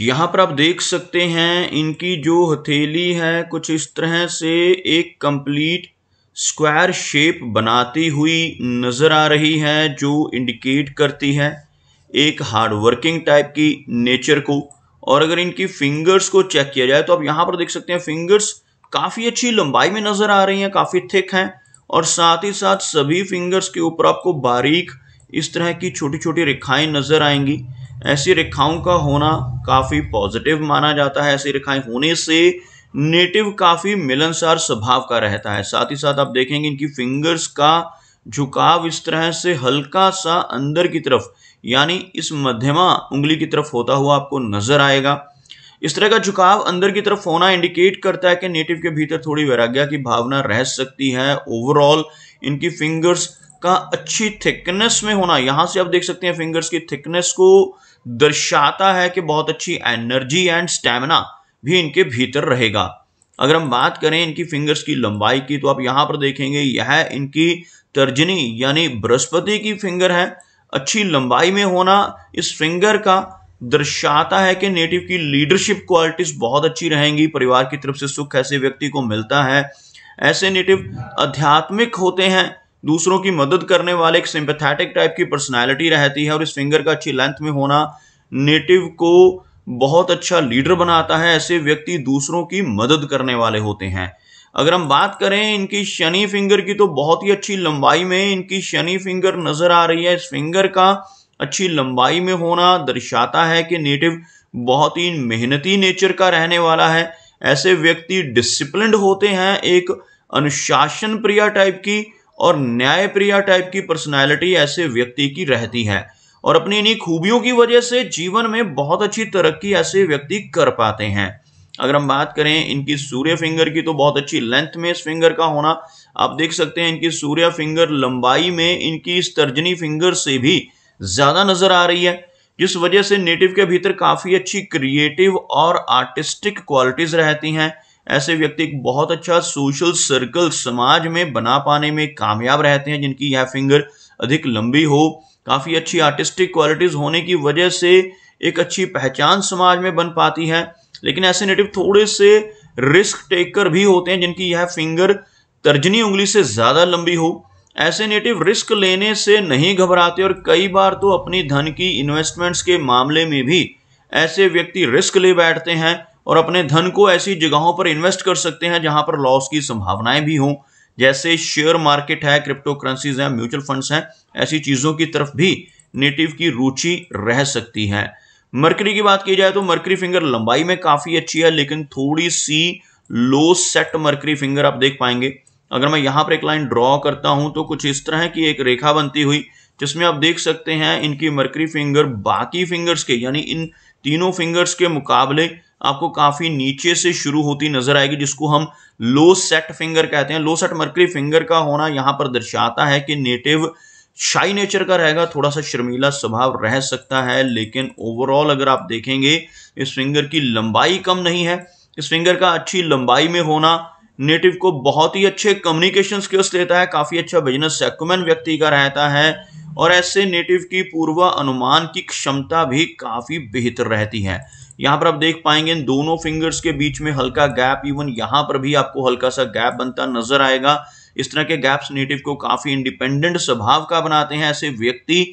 यहाँ पर आप देख सकते हैं इनकी जो हथेली है कुछ इस तरह से एक कंप्लीट स्क्वायर शेप बनाती हुई नजर आ रही है जो इंडिकेट करती है एक हार्ड वर्किंग टाइप की नेचर को और अगर इनकी फिंगर्स को चेक किया जाए तो आप यहाँ पर देख सकते हैं फिंगर्स काफी अच्छी लंबाई में नजर आ रही हैं काफी थिक हैं और साथ ही साथ सभी फिंगर्स के ऊपर आपको बारीक इस तरह की छोटी छोटी रेखाएं नजर आएंगी ऐसी रेखाओं का होना काफ़ी पॉजिटिव माना जाता है ऐसी रेखाएं होने से नेटिव काफ़ी मिलनसार स्वभाव का रहता है साथ ही साथ आप देखेंगे इनकी फिंगर्स का झुकाव इस तरह से हल्का सा अंदर की तरफ यानी इस मध्यमा उंगली की तरफ होता हुआ आपको नजर आएगा इस तरह का झुकाव अंदर की तरफ होना इंडिकेट करता है कि नेटिव के भीतर थोड़ी वैराग्या की भावना रह सकती है ओवरऑल इनकी फिंगर्स का अच्छी थिकनेस में होना यहां से आप देख सकते हैं फिंगर्स की थिकनेस को दर्शाता है कि बहुत अच्छी एनर्जी एंड स्टेमिना भी इनके भीतर रहेगा अगर हम बात करें इनकी फिंगर्स की लंबाई की तो आप यहाँ पर देखेंगे यह इनकी तर्जनी यानी बृहस्पति की फिंगर है अच्छी लंबाई में होना इस फिंगर का दर्शाता है कि नेटिव की लीडरशिप क्वालिटीज बहुत अच्छी रहेंगी परिवार की तरफ से सुख ऐसे व्यक्ति को मिलता है ऐसे नेटिव आध्यात्मिक होते हैं दूसरों की मदद करने वाले एक सिंपथेटिक टाइप की पर्सनैलिटी रहती है और इस फिंगर का अच्छी लेंथ में होना नेटिव को बहुत अच्छा लीडर बनाता है ऐसे व्यक्ति दूसरों की मदद करने वाले होते हैं अगर हम बात करें इनकी शनि फिंगर की तो बहुत ही अच्छी लंबाई में इनकी शनि फिंगर नजर आ रही है इस फिंगर का अच्छी लंबाई में होना दर्शाता है कि नेटिव बहुत ही मेहनती नेचर का रहने वाला है ऐसे व्यक्ति डिसिप्लिन होते हैं एक अनुशासन प्रिया टाइप की और न्यायप्रिया टाइप की पर्सनैलिटी ऐसे व्यक्ति की रहती है और अपनी इन्हीं खूबियों की वजह से जीवन में बहुत अच्छी तरक्की ऐसे व्यक्ति कर पाते हैं अगर हम बात करें इनकी सूर्य फिंगर की तो बहुत अच्छी लेंथ में इस फिंगर का होना आप देख सकते हैं इनकी सूर्य फिंगर लंबाई में इनकी इस तर्जनी फिंगर से भी ज़्यादा नज़र आ रही है जिस वजह से नेटिव के भीतर काफ़ी अच्छी क्रिएटिव और आर्टिस्टिक क्वालिटीज़ रहती हैं ऐसे व्यक्ति एक बहुत अच्छा सोशल सर्कल समाज में बना पाने में कामयाब रहते हैं जिनकी यह फिंगर अधिक लंबी हो काफ़ी अच्छी आर्टिस्टिक क्वालिटीज़ होने की वजह से एक अच्छी पहचान समाज में बन पाती है लेकिन ऐसे नेटिव थोड़े से रिस्क टेकर भी होते हैं जिनकी यह फिंगर तर्जनी उंगली से ज़्यादा लंबी हो ऐसे नेटिव रिस्क लेने से नहीं घबराते और कई बार तो अपनी धन की इन्वेस्टमेंट्स के मामले में भी ऐसे व्यक्ति रिस्क ले बैठते हैं और अपने धन को ऐसी जगहों पर इन्वेस्ट कर सकते हैं जहां पर लॉस की संभावनाएं भी हों जैसे शेयर मार्केट है क्रिप्टो करेंसीज हैं म्यूचुअल फंड्स हैं ऐसी चीज़ों की तरफ भी नेटिव की रुचि रह सकती है मरकरी की बात की जाए तो मरकरी फिंगर लंबाई में काफ़ी अच्छी है लेकिन थोड़ी सी लो सेट मरकरी फिंगर आप देख पाएंगे अगर मैं यहां पर एक लाइन ड्रॉ करता हूं तो कुछ इस तरह की एक रेखा बनती हुई जिसमें आप देख सकते हैं इनकी मरकरी फिंगर बाकी फिंगर्स के यानी इन तीनों फिंगर्स के मुकाबले आपको काफ़ी नीचे से शुरू होती नजर आएगी जिसको हम लो सेट फिंगर कहते हैं लो सेट मर्करी फिंगर का होना यहाँ पर दर्शाता है कि नेटिव शाई नेचर का रहेगा थोड़ा सा शर्मीला स्वभाव रह सकता है लेकिन ओवरऑल अगर आप देखेंगे इस फिंगर की लंबाई कम नहीं है इस फिंगर का अच्छी लंबाई में होना नेटिव को बहुत ही अच्छे कम्युनिकेशन स्किल्स देता है काफ़ी अच्छा बिजनेस सेक्यूमेंट व्यक्ति का रहता है और ऐसे नेटिव की पूर्व अनुमान की क्षमता भी काफ़ी बेहतर रहती है यहाँ पर आप देख पाएंगे इन दोनों फिंगर्स के बीच में हल्का गैप इवन यहाँ पर भी आपको हल्का सा गैप बनता नजर आएगा इस तरह के गैप्स नेटिव को काफ़ी इंडिपेंडेंट स्वभाव का बनाते हैं ऐसे व्यक्ति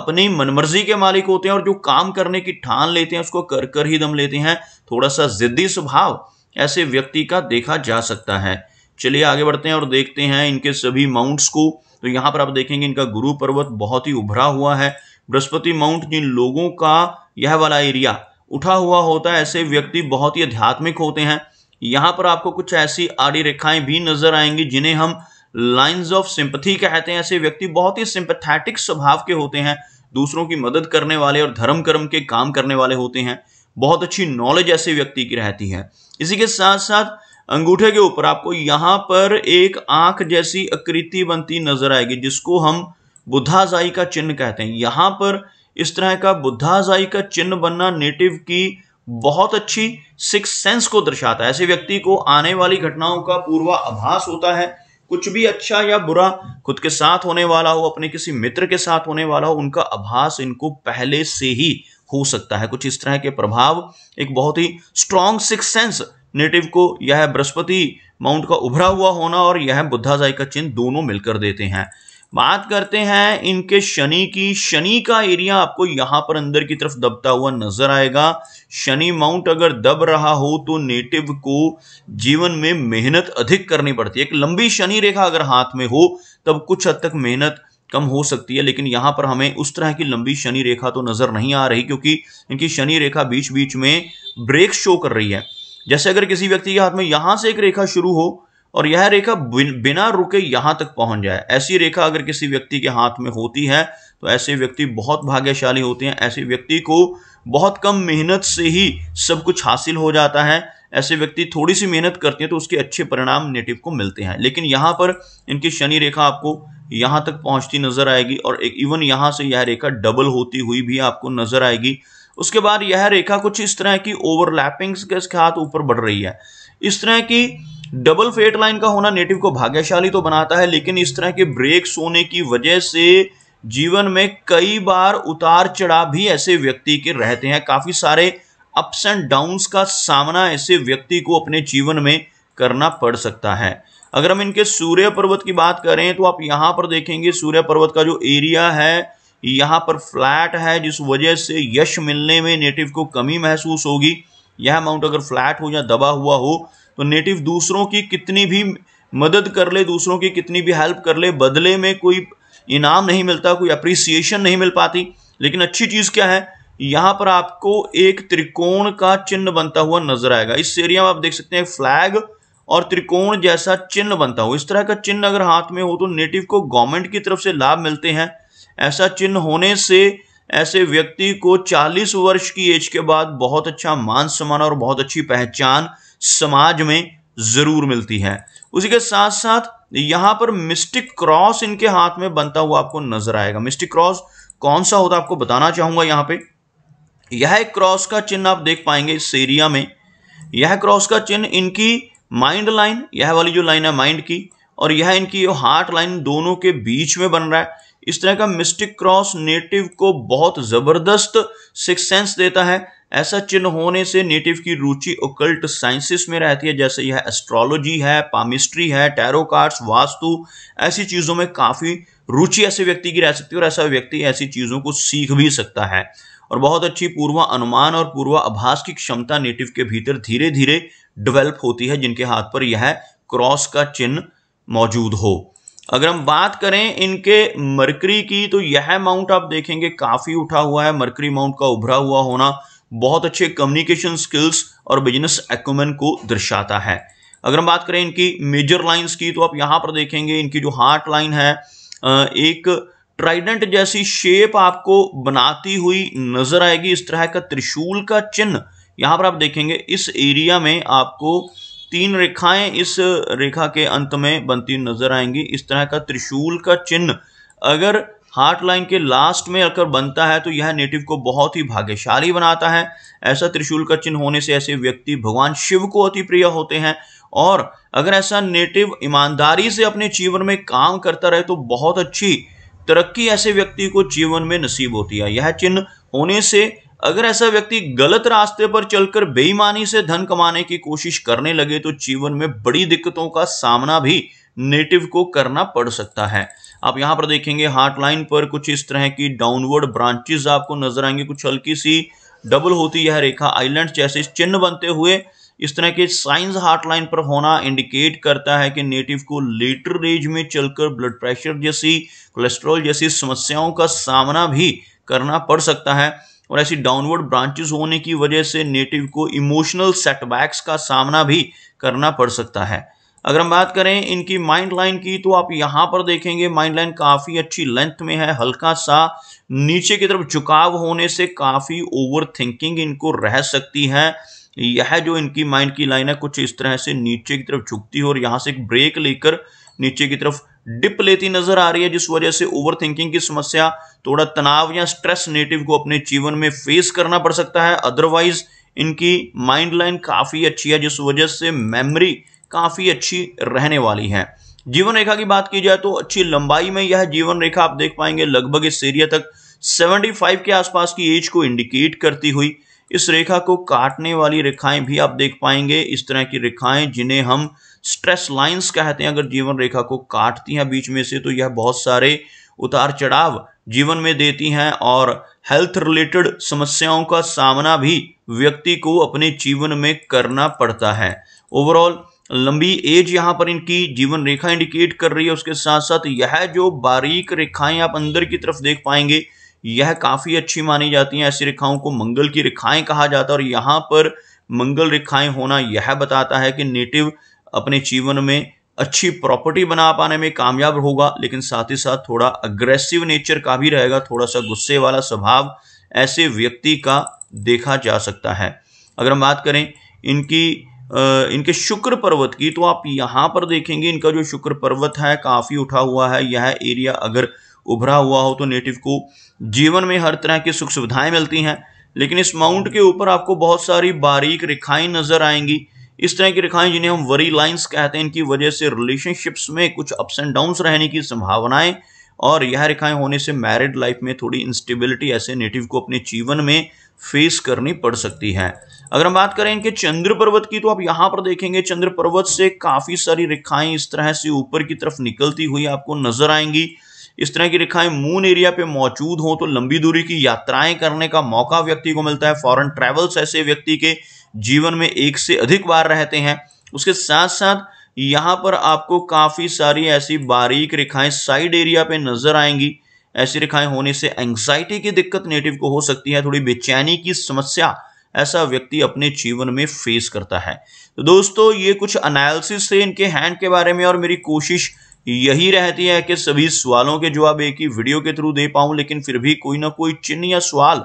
अपनी मनमर्जी के मालिक होते हैं और जो काम करने की ठान लेते हैं उसको कर कर ही दम लेते हैं थोड़ा सा जिद्दी स्वभाव ऐसे व्यक्ति का देखा जा सकता है चलिए आगे बढ़ते हैं और देखते हैं इनके सभी माउंट्स को तो यहां पर आप देखेंगे इनका गुरु पर्वत बहुत ही उभरा हुआ है बृहस्पति माउंट जिन लोगों का यह वाला एरिया उठा हुआ होता है ऐसे व्यक्ति बहुत ही आध्यात्मिक होते हैं यहाँ पर आपको कुछ ऐसी आड़ी रेखाएं भी नजर आएंगी जिन्हें हम लाइंस ऑफ सिंपथी कहते हैं ऐसे व्यक्ति बहुत ही सिंपथेटिक स्वभाव के होते हैं दूसरों की मदद करने वाले और धर्म कर्म के काम करने वाले होते हैं बहुत अच्छी नॉलेज ऐसे व्यक्ति की रहती है इसी के साथ साथ अंगूठे के ऊपर आपको यहाँ पर एक आंख जैसी आकृति बनती नजर आएगी जिसको हम बुद्धाजाई का चिन्ह कहते हैं यहां पर इस तरह का बुद्धाजाई का चिन्ह बनना नेटिव की बहुत अच्छी सिक्स सेंस को दर्शाता है ऐसे व्यक्ति को आने वाली घटनाओं का पूर्वा आभास होता है कुछ भी अच्छा या बुरा खुद के साथ होने वाला हो अपने किसी मित्र के साथ होने वाला हो उनका आभास इनको पहले से ही हो सकता है कुछ इस तरह के प्रभाव एक बहुत ही स्ट्रांग सिक्स सेंस नेटिव को यह बृहस्पति माउंट का उभरा हुआ होना और यह बुद्धाजाई का चिन्ह दोनों मिलकर देते हैं बात करते हैं इनके शनि की शनि का एरिया आपको यहां पर अंदर की तरफ दबता हुआ नजर आएगा शनि माउंट अगर दब रहा हो तो नेटिव को जीवन में मेहनत अधिक करनी पड़ती है एक लंबी शनि रेखा अगर हाथ में हो तब कुछ हद तक मेहनत कम हो सकती है लेकिन यहां पर हमें उस तरह की लंबी शनि रेखा तो नजर नहीं आ रही क्योंकि इनकी शनि रेखा बीच बीच में ब्रेक शो कर रही है जैसे अगर किसी व्यक्ति के हाथ में यहां से एक रेखा शुरू हो और यह रेखा बिना रुके यहां तक पहुंच जाए ऐसी रेखा अगर किसी व्यक्ति के हाथ में होती है तो ऐसे व्यक्ति बहुत भाग्यशाली होते हैं ऐसे व्यक्ति को बहुत कम मेहनत से ही सब कुछ हासिल हो जाता है ऐसे व्यक्ति थोड़ी सी मेहनत करते हैं तो उसके अच्छे परिणाम नेटिव को मिलते हैं लेकिन यहाँ पर इनकी शनि रेखा आपको यहाँ तक पहुँचती नजर आएगी और एक इवन यहाँ से यह रेखा डबल होती हुई भी आपको नजर आएगी उसके बाद यह रेखा कुछ इस तरह की ओवरलैपिंग के साथ ऊपर बढ़ रही है इस तरह की डबल फेट लाइन का होना नेटिव को भाग्यशाली तो बनाता है लेकिन इस तरह के ब्रेक्स होने की वजह से जीवन में कई बार उतार चढ़ाव भी ऐसे व्यक्ति के रहते हैं काफ़ी सारे अप्स एंड डाउन्स का सामना ऐसे व्यक्ति को अपने जीवन में करना पड़ सकता है अगर हम इनके सूर्य पर्वत की बात करें तो आप यहाँ पर देखेंगे सूर्य पर्वत का जो एरिया है यहाँ पर फ्लैट है जिस वजह से यश मिलने में नेटिव को कमी महसूस होगी यह अमाउंट अगर फ्लैट हो या दबा हुआ हो तो नेटिव दूसरों की कितनी भी मदद कर ले दूसरों की कितनी भी हेल्प कर ले बदले में कोई इनाम नहीं मिलता कोई अप्रिसिएशन नहीं मिल पाती लेकिन अच्छी चीज़ क्या है यहाँ पर आपको एक त्रिकोण का चिन्ह बनता हुआ नजर आएगा इस एरिया में आप देख सकते हैं फ्लैग और त्रिकोण जैसा चिन्ह बनता हो इस तरह का चिन्ह अगर हाथ में हो तो नेटिव को गवर्नमेंट की तरफ से लाभ मिलते हैं ऐसा चिन्ह होने से ऐसे व्यक्ति को 40 वर्ष की एज के बाद बहुत अच्छा मान सम्मान और बहुत अच्छी पहचान समाज में जरूर मिलती है उसी के साथ साथ यहां पर मिस्टिक क्रॉस इनके हाथ में बनता हुआ आपको नजर आएगा मिस्टिक क्रॉस कौन सा होता है आपको बताना चाहूंगा यहां पे यह क्रॉस का चिन्ह आप देख पाएंगे इस एरिया में यह क्रॉस का चिन्ह इनकी माइंड लाइन यह वाली जो लाइन है माइंड की और यह इनकी हार्ट लाइन दोनों के बीच में बन रहा है इस तरह का मिस्टिक क्रॉस नेटिव को बहुत ज़बरदस्त सिक्स सेंस देता है ऐसा चिन्ह होने से नेटिव की रुचि ओकल्ट साइंसिस में रहती है जैसे यह एस्ट्रोलॉजी है पामिस्ट्री है टैरो कार्ड्स वास्तु ऐसी चीज़ों में काफ़ी रुचि ऐसे व्यक्ति की रह सकती है और ऐसा व्यक्ति ऐसी चीज़ों को सीख भी सकता है और बहुत अच्छी पूर्वा अनुमान और पूर्वा आभास की क्षमता नेटिव के भीतर धीरे धीरे डेवलप होती है जिनके हाथ पर यह क्रॉस का चिन्ह मौजूद हो अगर हम बात करें इनके मरकरी की तो यह माउंट आप देखेंगे काफ़ी उठा हुआ है मरकरी माउंट का उभरा हुआ होना बहुत अच्छे कम्युनिकेशन स्किल्स और बिजनेस एक्यूमेन को दर्शाता है अगर हम बात करें इनकी मेजर लाइंस की तो आप यहां पर देखेंगे इनकी जो हार्ट लाइन है एक ट्राइडेंट जैसी शेप आपको बनाती हुई नजर आएगी इस तरह का त्रिशूल का चिन्ह यहां पर आप देखेंगे इस एरिया में आपको तीन रेखाएं इस रेखा के अंत में बनती नजर आएंगी इस तरह का त्रिशूल का चिन्ह अगर हार्ट लाइन के लास्ट में अगर बनता है तो यह नेटिव को बहुत ही भाग्यशाली बनाता है ऐसा त्रिशूल का चिन्ह होने से ऐसे व्यक्ति भगवान शिव को अति प्रिय होते हैं और अगर ऐसा नेटिव ईमानदारी से अपने जीवन में काम करता रहे तो बहुत अच्छी तरक्की ऐसे व्यक्ति को जीवन में नसीब होती है यह चिन्ह होने से अगर ऐसा व्यक्ति गलत रास्ते पर चलकर बेईमानी से धन कमाने की कोशिश करने लगे तो जीवन में बड़ी दिक्कतों का सामना भी नेटिव को करना पड़ सकता है आप यहां पर देखेंगे हार्ट लाइन पर कुछ इस तरह की डाउनवर्ड ब्रांचेस आपको नजर आएंगे कुछ हल्की सी डबल होती यह रेखा आइलैंड जैसे चिन्ह बनते हुए इस तरह के साइंस हार्ट लाइन पर होना इंडिकेट करता है कि नेटिव को लेटर रेज में चलकर ब्लड प्रेशर जैसी कोलेस्ट्रॉल जैसी समस्याओं का सामना भी करना पड़ सकता है और ऐसी डाउनवर्ड ब्रांचेस होने की वजह से नेटिव को इमोशनल सेटबैक्स का सामना भी करना पड़ सकता है अगर हम बात करें इनकी माइंड लाइन की तो आप यहाँ पर देखेंगे माइंड लाइन काफ़ी अच्छी लेंथ में है हल्का सा नीचे की तरफ झुकाव होने से काफ़ी ओवर थिंकिंग इनको रह सकती है यह जो इनकी माइंड की लाइन है कुछ इस तरह से नीचे की तरफ झुकती है और यहाँ से एक ब्रेक लेकर नीचे की तरफ डिप लेती नजर आ रही है जिस वजह से ओवर थिंकिंग की समस्या थोड़ा तनाव या स्ट्रेस नेटिव को अपने जीवन में फेस करना पड़ सकता है अदरवाइज इनकी माइंड लाइन काफ़ी अच्छी है जिस वजह से मेमोरी काफ़ी अच्छी रहने वाली है जीवन रेखा की बात की जाए तो अच्छी लंबाई में यह जीवन रेखा आप देख पाएंगे लगभग इस एरिया तक 75 के आसपास की एज को इंडिकेट करती हुई इस रेखा को काटने वाली रेखाएं भी आप देख पाएंगे इस तरह की रेखाएं जिन्हें हम स्ट्रेस लाइंस कहते हैं अगर जीवन रेखा को काटती हैं बीच में से तो यह बहुत सारे उतार चढ़ाव जीवन में देती हैं और हेल्थ रिलेटेड समस्याओं का सामना भी व्यक्ति को अपने जीवन में करना पड़ता है ओवरऑल लंबी एज यहाँ पर इनकी जीवन रेखा इंडिकेट कर रही है उसके साथ साथ यह जो बारीक रेखाएं आप अंदर की तरफ देख पाएंगे यह काफ़ी अच्छी मानी जाती हैं ऐसी रेखाओं को मंगल की रेखाएं कहा जाता है और यहाँ पर मंगल रेखाएं होना यह बताता है कि नेटिव अपने जीवन में अच्छी प्रॉपर्टी बना पाने में कामयाब होगा लेकिन साथ ही साथ थोड़ा अग्रेसिव नेचर का भी रहेगा थोड़ा सा गुस्से वाला स्वभाव ऐसे व्यक्ति का देखा जा सकता है अगर हम बात करें इनकी इनके शुक्र पर्वत की तो आप यहाँ पर देखेंगे इनका जो शुक्र पर्वत है काफ़ी उठा हुआ है यह एरिया अगर उभरा हुआ हो तो नेटिव को जीवन में हर तरह की सुख सुविधाएं मिलती हैं लेकिन इस माउंट के ऊपर आपको बहुत सारी बारीक रेखाएँ नज़र आएंगी इस तरह की रेखाएं जिन्हें हम वरी लाइंस कहते हैं इनकी वजह से रिलेशनशिप्स में कुछ अप्स एंड डाउन्स रहने की संभावनाएं और यह रेखाएं होने से मैरिड लाइफ में थोड़ी इंस्टेबिलिटी ऐसे नेटिव को अपने जीवन में फेस करनी पड़ सकती है अगर हम बात करें इनके चंद्र पर्वत की तो आप यहाँ पर देखेंगे चंद्र पर्वत से काफ़ी सारी रेखाएं इस तरह से ऊपर की तरफ निकलती हुई आपको नजर आएंगी इस तरह की रेखाएं मून एरिया पे मौजूद हों तो लंबी दूरी की यात्राएं करने का मौका व्यक्ति को मिलता है फॉरेन ट्रेवल्स ऐसे व्यक्ति के जीवन में एक से अधिक बार रहते हैं उसके साथ साथ यहाँ पर आपको काफ़ी सारी ऐसी बारीक रेखाएं साइड एरिया पे नज़र आएंगी ऐसी रेखाएं होने से एंग्जाइटी की दिक्कत नेटिव को हो सकती है थोड़ी बेचैनी की समस्या ऐसा व्यक्ति अपने जीवन में फेस करता है तो दोस्तों ये कुछ अनालिसिस थे इनके हैंड के बारे में और मेरी कोशिश यही रहती है कि सभी सवालों के जवाब एक ही वीडियो के थ्रू दे पाऊं लेकिन फिर भी कोई ना कोई चिन्ह या सवाल